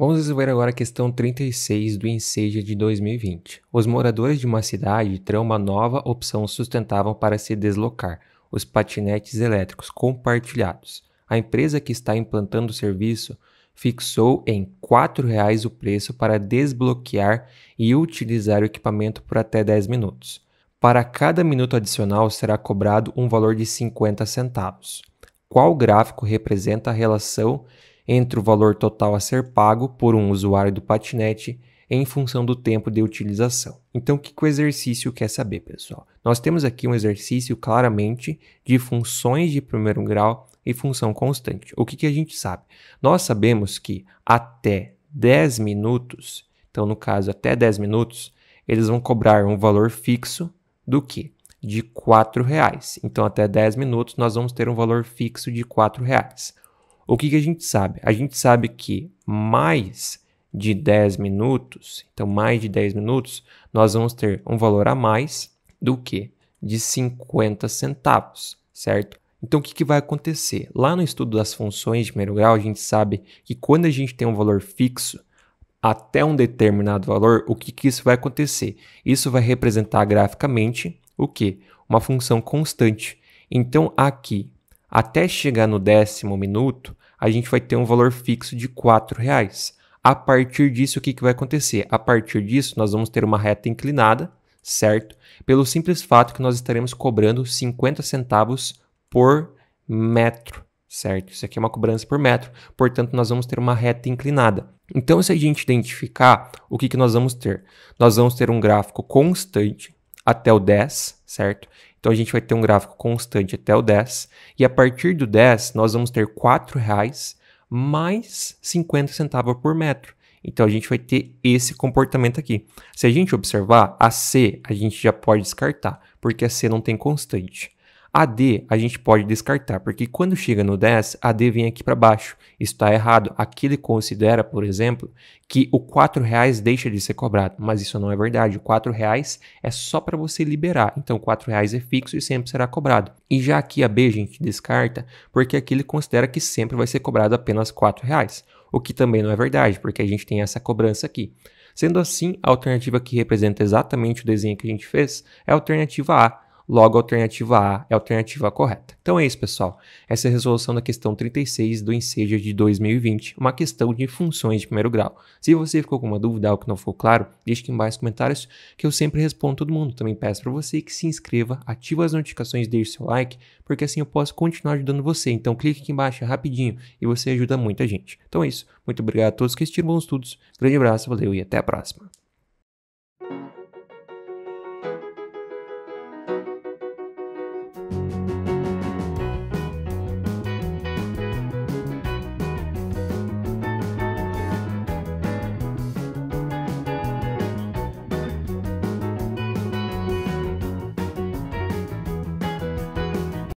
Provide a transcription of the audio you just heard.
Vamos resolver agora a questão 36 do Enseja de 2020. Os moradores de uma cidade terão uma nova opção sustentável para se deslocar, os patinetes elétricos compartilhados. A empresa que está implantando o serviço fixou em R$ 4,00 o preço para desbloquear e utilizar o equipamento por até 10 minutos. Para cada minuto adicional será cobrado um valor de 50 centavos. Qual gráfico representa a relação entre o valor total a ser pago por um usuário do patinete em função do tempo de utilização. Então, o que o exercício quer saber, pessoal? Nós temos aqui um exercício claramente de funções de primeiro grau e função constante. O que, que a gente sabe? Nós sabemos que até 10 minutos, então no caso até 10 minutos, eles vão cobrar um valor fixo do que? De R$ reais. Então até 10 minutos nós vamos ter um valor fixo de R$ reais. O que, que a gente sabe? A gente sabe que mais de 10 minutos, então mais de 10 minutos, nós vamos ter um valor a mais do que de 50 centavos, certo? Então o que, que vai acontecer? Lá no estudo das funções de primeiro grau, a gente sabe que quando a gente tem um valor fixo, até um determinado valor, o que, que isso vai acontecer? Isso vai representar graficamente o quê? Uma função constante. Então, aqui, até chegar no décimo minuto, a gente vai ter um valor fixo de R$ reais. A partir disso, o que, que vai acontecer? A partir disso, nós vamos ter uma reta inclinada, certo? Pelo simples fato que nós estaremos cobrando 50 centavos por metro, certo? Isso aqui é uma cobrança por metro, portanto, nós vamos ter uma reta inclinada. Então, se a gente identificar, o que, que nós vamos ter? Nós vamos ter um gráfico constante até o 10, certo? Então a gente vai ter um gráfico constante até o 10 e a partir do 10 nós vamos ter R$ 4,00 mais 50 centavos por metro. Então a gente vai ter esse comportamento aqui. Se a gente observar, a C a gente já pode descartar, porque a C não tem constante. A D a gente pode descartar, porque quando chega no 10, a D vem aqui para baixo. Isso está errado. Aqui ele considera, por exemplo, que o R$ reais deixa de ser cobrado, mas isso não é verdade. O R$ reais é só para você liberar. Então R$ reais é fixo e sempre será cobrado. E já aqui a B a gente descarta, porque aqui ele considera que sempre vai ser cobrado apenas R$ reais, o que também não é verdade, porque a gente tem essa cobrança aqui. Sendo assim, a alternativa que representa exatamente o desenho que a gente fez é a alternativa A Logo, a alternativa A é a alternativa correta. Então é isso, pessoal. Essa é a resolução da questão 36 do Enseja de 2020, uma questão de funções de primeiro grau. Se você ficou com uma dúvida ou que não ficou claro, deixe aqui embaixo nos comentários que eu sempre respondo todo mundo. Também peço para você que se inscreva, ative as notificações, deixe seu like, porque assim eu posso continuar ajudando você. Então clique aqui embaixo é rapidinho e você ajuda muita gente. Então é isso. Muito obrigado a todos que assistiram bons estudos. Grande abraço, valeu e até a próxima.